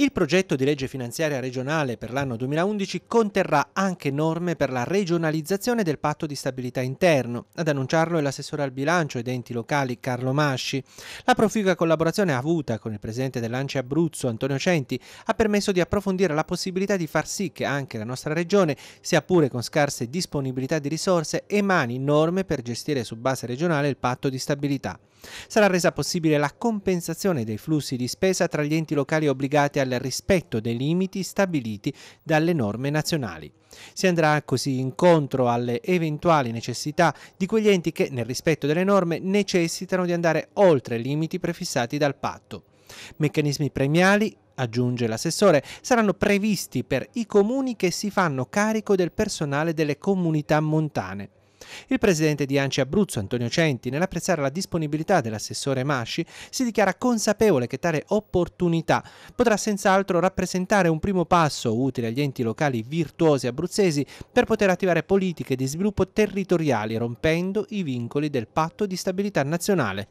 Il progetto di legge finanziaria regionale per l'anno 2011 conterrà anche norme per la regionalizzazione del patto di stabilità interno. Ad annunciarlo è l'assessore al bilancio ed enti locali Carlo Masci. La proficua collaborazione avuta con il presidente dell'Anci Abruzzo Antonio Centi ha permesso di approfondire la possibilità di far sì che anche la nostra regione, sia pure con scarse disponibilità di risorse, emani norme per gestire su base regionale il patto di stabilità. Sarà resa possibile la compensazione dei flussi di spesa tra gli enti locali obbligati alle al rispetto dei limiti stabiliti dalle norme nazionali. Si andrà così incontro alle eventuali necessità di quegli enti che, nel rispetto delle norme, necessitano di andare oltre i limiti prefissati dal patto. Meccanismi premiali aggiunge l'assessore, saranno previsti per i comuni che si fanno carico del personale delle comunità montane. Il presidente di Anci Abruzzo, Antonio Centi, nell'apprezzare la disponibilità dell'assessore Masci, si dichiara consapevole che tale opportunità potrà senz'altro rappresentare un primo passo utile agli enti locali virtuosi abruzzesi per poter attivare politiche di sviluppo territoriali rompendo i vincoli del patto di stabilità nazionale.